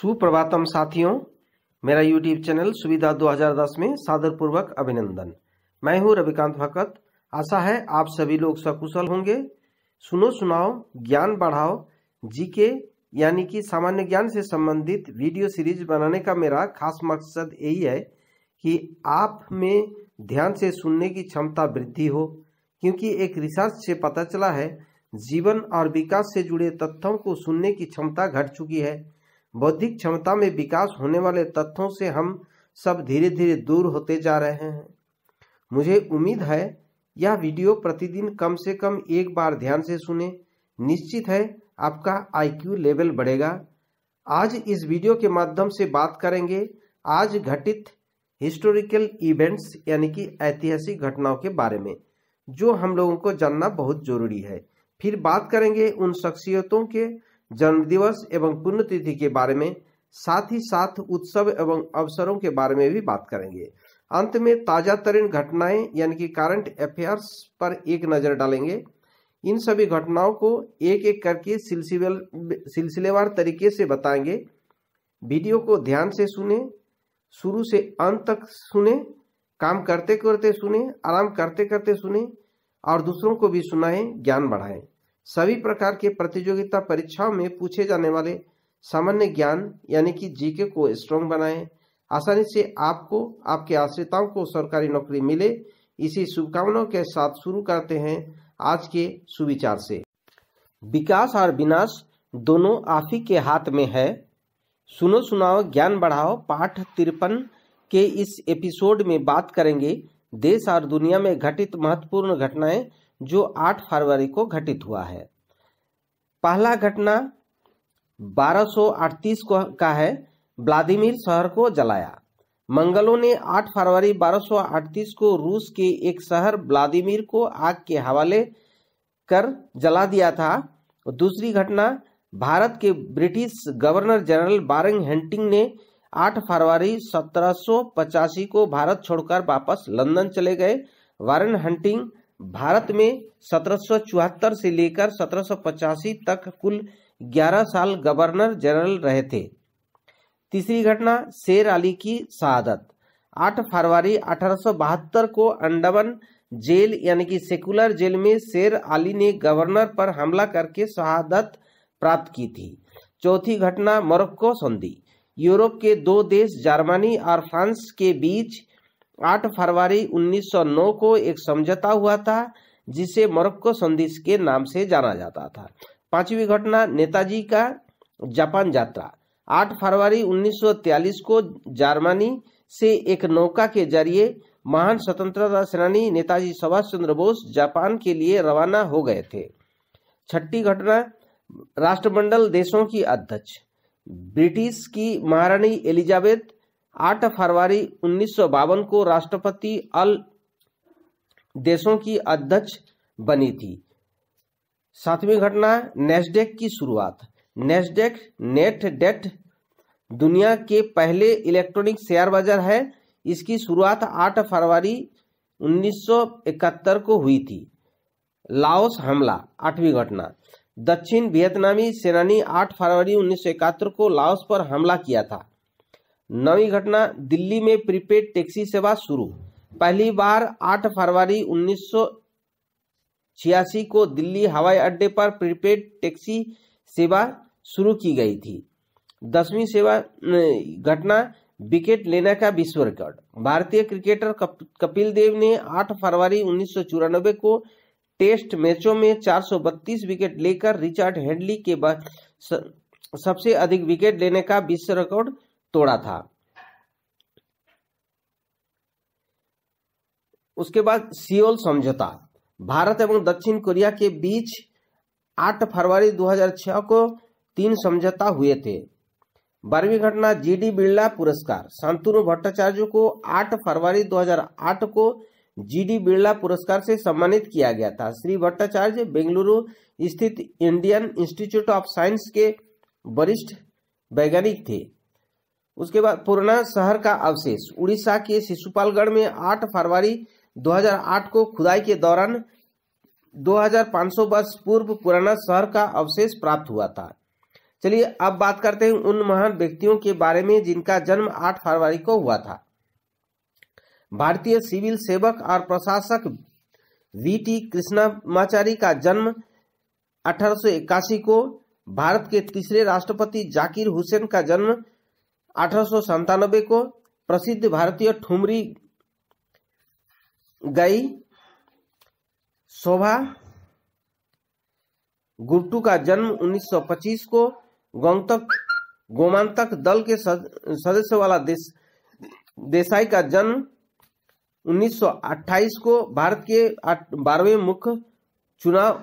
सुप्रभातम साथियों मेरा YouTube channel सुविधा 2010 में सादर पूर्वक अभिनंदन मैं हूं रविकांत भकत आशा है आप सभी लोग सकुशल होंगे सुनो सुनाओ ज्ञान बढ़ाओ जीके यानी कि सामान्य ज्ञान से संबंधित वीडियो सीरीज बनाने का मेरा खास मकसद यही है कि आप में ध्यान से सुनने की क्षमता वृद्धि हो क्योंकि एक रिसर्च से पता चला है जीवन और विकास से जुड़े तथ्यों को सुनने की क्षमता घट चुकी है बौद्धिक क्षमता में विकास होने वाले तथ्यों से हम सब धीरे धीरे दूर होते जा रहे हैं मुझे उम्मीद है यह वीडियो प्रतिदिन कम से कम एक बार ध्यान से सुने निश्चित है आपका आईक्यू लेवल बढ़ेगा आज इस वीडियो के माध्यम से बात करेंगे आज घटित हिस्टोरिकल इवेंट्स यानी कि ऐतिहासिक घटनाओं के बारे में जो हम लोगों को जानना बहुत जरूरी है फिर बात करेंगे उन शख्सियतों के जन्मदिवस एवं पुण्यतिथि के बारे में साथ ही साथ उत्सव एवं अवसरों के बारे में भी बात करेंगे अंत में ताजा तरीन घटनाएं यानी कि करंट अफेयर्स पर एक नजर डालेंगे इन सभी घटनाओं को एक एक करके सिलसिलेवार तरीके से बताएंगे वीडियो को ध्यान से सुने शुरू से अंत तक सुने काम करते करते सुने आराम करते करते सुने और दूसरों को भी सुनाएं ज्ञान बढ़ाएं सभी प्रकार के प्रतियोगिता परीक्षाओं में पूछे जाने वाले सामान्य ज्ञान यानी कि जीके को स्ट्रॉन्ग बनाएं आसानी से आपको आपके आश्रिताओं को सरकारी नौकरी मिले इसी शुभकामनाओं के साथ शुरू करते हैं आज के सुविचार से विकास और विनाश दोनों आप ही के हाथ में है सुनो सुनाओ ज्ञान बढ़ाओ पाठ तिरपन के इस एपिसोड में बात करेंगे देश और दुनिया में घटित महत्वपूर्ण घटनाएं जो 8 फरवरी को घटित हुआ है पहला घटना 1238 को का है व्लादिमीर शहर को जलाया मंगलों ने 8 फरवरी 1238 को रूस के एक शहर व्लादिमीर को आग के हवाले कर जला दिया था दूसरी घटना भारत के British governor general Warren Hastings ने 8 फरवरी सत्रह को भारत छोड़कर वापस लंदन चले गए वारन हंटिंग भारत में सत्रह से लेकर सत्रह तक कुल 11 साल गवर्नर जनरल रहे थे तीसरी घटना शेर अली की शहादत 8 फरवरी अठारह को अंडमान जेल यानी कि सेकुलर जेल में शेर अली ने गवर्नर पर हमला करके शहादत प्राप्त की थी चौथी घटना मोरक्को संधि यूरोप के दो देश जर्मनी और फ्रांस के बीच 8 फरवरी 1909 को एक समझौता हुआ था जिसे मोरक्को संदेश के नाम से जाना जाता था पांचवी घटना नेताजी का जापान यात्रा 8 फरवरी 1943 को जर्मनी से एक नौका के जरिए महान स्वतंत्रता सेनानी नेताजी सुभाष चंद्र बोस जापान के लिए रवाना हो गए थे छठी घटना राष्ट्रमंडल देशों की अध्यक्ष ब्रिटिश की महारानी एलिजाबेथ 8 फरवरी उन्नीस को राष्ट्रपति अल देशों की अध्यक्ष बनी थी सातवीं घटना नेस्डेक की शुरुआत नेस्डेक नेट डेट दुनिया के पहले इलेक्ट्रॉनिक शेयर बाजार है इसकी शुरुआत 8 फरवरी 1971 को हुई थी लाओस हमला आठवीं घटना दक्षिण वियतनामी सेनानी 8 फरवरी 1971 को लाओस पर हमला किया था नवी घटना दिल्ली में प्रीपेड टैक्सी सेवा शुरू पहली बार 8 फरवरी उन्नीस छियासी को दिल्ली हवाई अड्डे पर प्रीपेड टैक्सी सेवा शुरू की गई थी दसवीं सेवा घटना विकेट लेने का विश्व रिकॉर्ड भारतीय क्रिकेटर कप, कपिल देव ने 8 फरवरी उन्नीस को टेस्ट मैचों में 432 विकेट लेकर रिचर्ड हेडली के बाद सबसे अधिक विकेट लेने का विश्व रिकॉर्ड तोड़ा था उसके बाद सियोल समझौता भारत एवं दक्षिण कोरिया के बीच 8 फरवरी 2006 को तीन समझौता हुए थे बारहवीं घटना जीडी बिरला पुरस्कार शांतनु भट्टाचार्य को 8 फरवरी 2008 को जीडी बिरला पुरस्कार से सम्मानित किया गया था श्री भट्टाचार्य बेंगलुरु स्थित इंडियन इंस्टीट्यूट ऑफ साइंस के वरिष्ठ वैज्ञानिक थे उसके बाद पुराना शहर का अवशेष उड़ीसा के शिशुपालगढ़ में 8 फरवरी 2008 को खुदाई के दौरान 2500 वर्ष पूर्व पुराना शहर का अवशेष प्राप्त हुआ था चलिए अब बात करते हैं उन महान व्यक्तियों के बारे में जिनका जन्म 8 फरवरी को हुआ था भारतीय सिविल सेवक और प्रशासक वी टी कृष्णमाचारी का जन्म अठारह को भारत के तीसरे राष्ट्रपति जाकिर हुसैन का जन्म अठारह को प्रसिद्ध भारतीय ठुमरी गई शोभा गुट्टू का जन्म 1925 को गोंगतक गोमांतक दल के सदस्य वाला देश देसाई का जन्म 1928 को भारत के बारहवें मुख्य चुनाव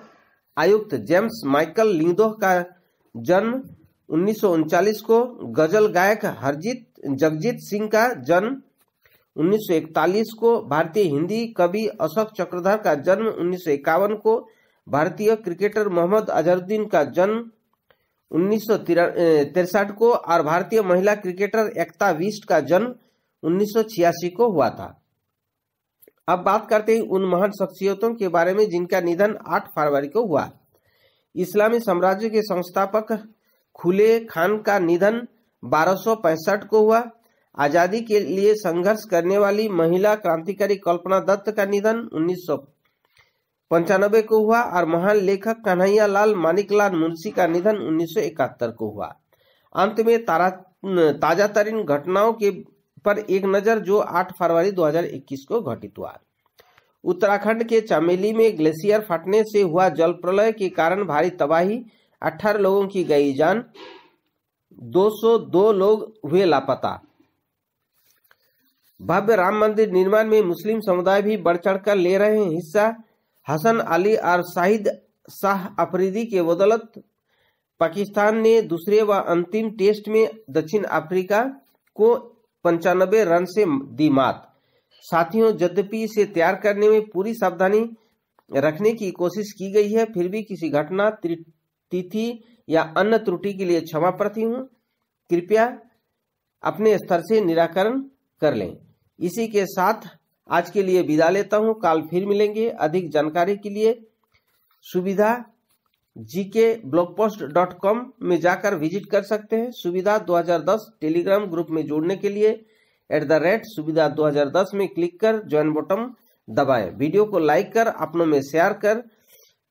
आयुक्त जेम्स माइकल लिंगदोह का जन्म 1939 को गजल गायक हरजीत जगजीत सिंह का जन्म 1941 को भारतीय हिंदी कवि अशोक चक्रधर का जन्म उन्नीस को भारतीय क्रिकेटर मोहम्मद अजहरुद्दीन का जन्म उन्नीस को और भारतीय महिला क्रिकेटर एकता विष्ट का जन्म उन्नीस को हुआ था अब बात करते हैं उन महान शख्सियतों के बारे में जिनका निधन 8 फरवरी को हुआ इस्लामी साम्राज्य के संस्थापक खुले खान का निधन बारह को हुआ आजादी के लिए संघर्ष करने वाली महिला क्रांतिकारी कल्पना दत्त का निधन उन्नीस पंचानबे को हुआ और महान लेखक कन्हैया लाल मानिकलाल मुंशी का निधन उन्नीस को हुआ अंत में तारा ताजा तरीन घटनाओं के पर एक नजर जो 8 फरवरी 2021 को घटित हुआ उत्तराखंड के चमेली में ग्लेशियर फटने से हुआ जल प्रलय के कारण भारी तबाही अठारह लोगों की गई जान 202 लोग हुए लापता भव्य राम मंदिर निर्माण में मुस्लिम समुदाय भी बढ़ चढ़ कर ले रहे हैं हिस्सा हसन अली और शाहिद शाह अफरीदी के बदौलत पाकिस्तान ने दूसरे व अंतिम टेस्ट में दक्षिण अफ्रीका को पंचानबे रन से दी मात साथियों यद्यपि इसे तैयार करने में पूरी सावधानी रखने की कोशिश की गई है फिर भी किसी घटना तिथि या अन्य त्रुटि के लिए क्षमा प्रति हूँ कृपया अपने स्तर से निराकरण कर लें इसी के साथ आज के लिए विदा लेता हूँ काल फिर मिलेंगे अधिक जानकारी के लिए सुविधा जी के ब्लॉग पोस्ट डॉट कॉम में जाकर विजिट कर सकते हैं सुविधा 2010 टेलीग्राम ग्रुप में जोड़ने के लिए एट द रेट सुविधा 2010 में क्लिक कर ज्वाइन बटन दबाएं वीडियो को लाइक कर अपनों में शेयर कर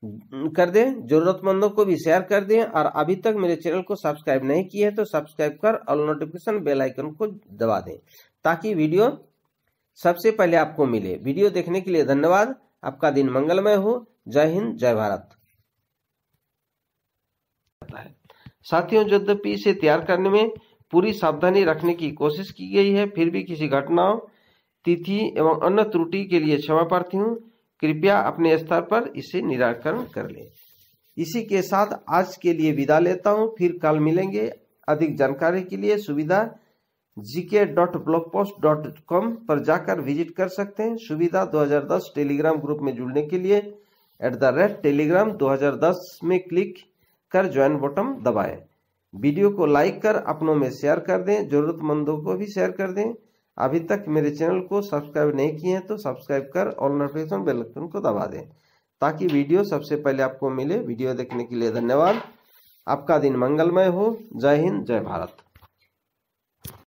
कर दें जरूरतमंदों को भी शेयर कर दें और अभी तक मेरे चैनल को सब्सक्राइब नहीं किया है तो सब्सक्राइब कर ऑल नोटिफिकेशन बेल आइकन को दबा दें ताकि वीडियो सबसे पहले आपको मिले वीडियो देखने के लिए धन्यवाद आपका दिन मंगलमय हो जय हिंद जय भारत साथियों यद्यपि इसे तैयार करने में पूरी सावधानी रखने की कोशिश की गई है फिर भी किसी घटनाओं तिथि एवं अन्य त्रुटि के लिए क्षमा प्रार्थी हूँ कृपया अपने स्तर पर इसे निराकरण कर लें इसी के साथ आज के लिए विदा लेता हूँ फिर कल मिलेंगे अधिक जानकारी के लिए सुविधा GK dot blog post dot com पर जाकर विजिट कर सकते हैं सुविधा 2010 टेलीग्राम ग्रुप में जुड़ने के लिए एट द रेट टेलीग्राम 2010 में क्लिक कर ज्वाइन बटन दबाएं वीडियो को लाइक कर अपनों में शेयर कर दें जरूरतमंदों को भी शेयर कर दें अभी तक मेरे चैनल को सब्सक्राइब नहीं किए हैं तो सब्सक्राइब कर ऑल नोटिफिकेशन बेल आइकन को दबा दें ताकि वीडियो सबसे पहले आपको मिले वीडियो देखने के लिए धन्यवाद आपका दिन मंगलमय हो जय हिंद जय भारत